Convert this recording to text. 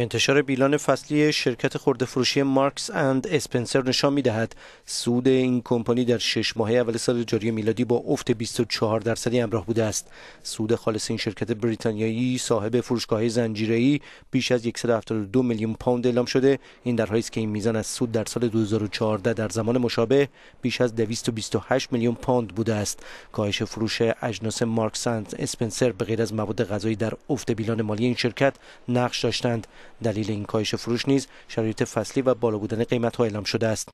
انتشار بیلان فصلی شرکت خورده فروشی مارکس اند اسپنسر نشان می دهد سود این کمپانی در شش ماهه اول سال جاری میلادی با افت 24 درصدی همراه بوده است سود خالص این شرکت بریتانیایی صاحب فروشگاه زنجیره‌ای بیش از 172 میلیون پوند اعلام شده این در حالی است که این میزان از سود در سال 2014 در زمان مشابه بیش از 228 میلیون پوند بوده است کاهش فروش اجناس مارکس اند اسپنسر به غیر از مواد غذایی در افت بیلان مالی این شرکت نقش داشتند دلیل این کاهش فروش نیز شرایط فصلی و بالا بودن قیمت ها اعلام شده است